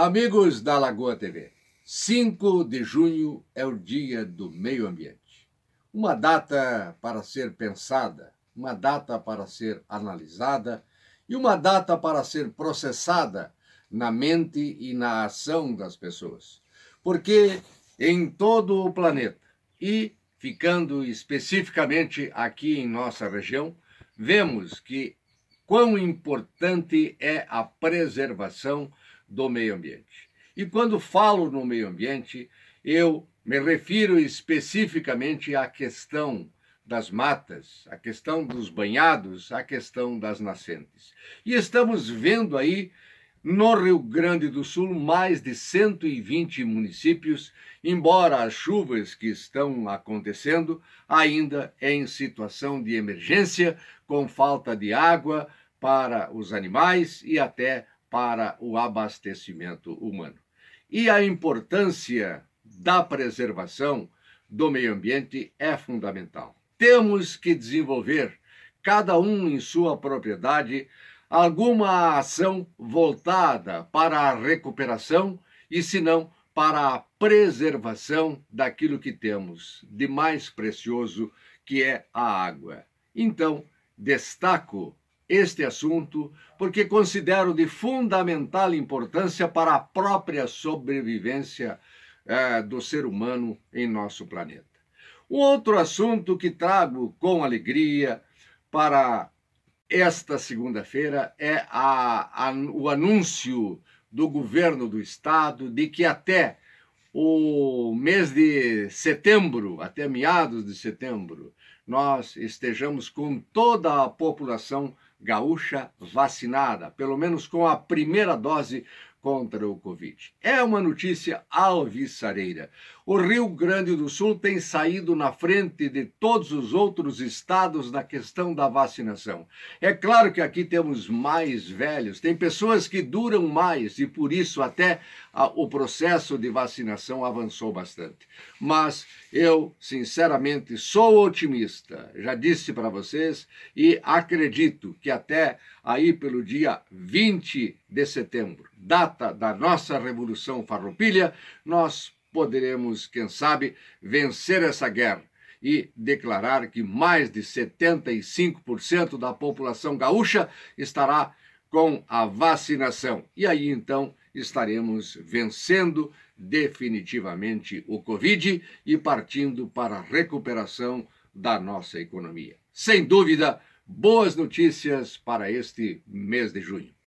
Amigos da Lagoa TV, 5 de junho é o Dia do Meio Ambiente. Uma data para ser pensada, uma data para ser analisada e uma data para ser processada na mente e na ação das pessoas. Porque em todo o planeta e ficando especificamente aqui em nossa região, vemos que quão importante é a preservação do meio ambiente. E quando falo no meio ambiente, eu me refiro especificamente à questão das matas, à questão dos banhados, à questão das nascentes. E estamos vendo aí no Rio Grande do Sul mais de 120 municípios, embora as chuvas que estão acontecendo ainda é em situação de emergência, com falta de água para os animais e até para o abastecimento humano. E a importância da preservação do meio ambiente é fundamental. Temos que desenvolver, cada um em sua propriedade, alguma ação voltada para a recuperação e, se não, para a preservação daquilo que temos de mais precioso, que é a água. Então, destaco este assunto porque considero de fundamental importância para a própria sobrevivência eh, do ser humano em nosso planeta. Um outro assunto que trago com alegria para esta segunda-feira é a, a, o anúncio do governo do estado de que até o mês de setembro, até meados de setembro, nós estejamos com toda a população gaúcha vacinada, pelo menos com a primeira dose contra o Covid. É uma notícia alvissareira. O Rio Grande do Sul tem saído na frente de todos os outros estados na questão da vacinação. É claro que aqui temos mais velhos, tem pessoas que duram mais e por isso até a, o processo de vacinação avançou bastante. Mas eu, sinceramente, sou otimista. Já disse para vocês e acredito que até aí pelo dia 20 de setembro, data da nossa Revolução Farroupilha, nós poderemos, quem sabe, vencer essa guerra e declarar que mais de 75% da população gaúcha estará com a vacinação. E aí então estaremos vencendo definitivamente o Covid e partindo para a recuperação da nossa economia. Sem dúvida, boas notícias para este mês de junho.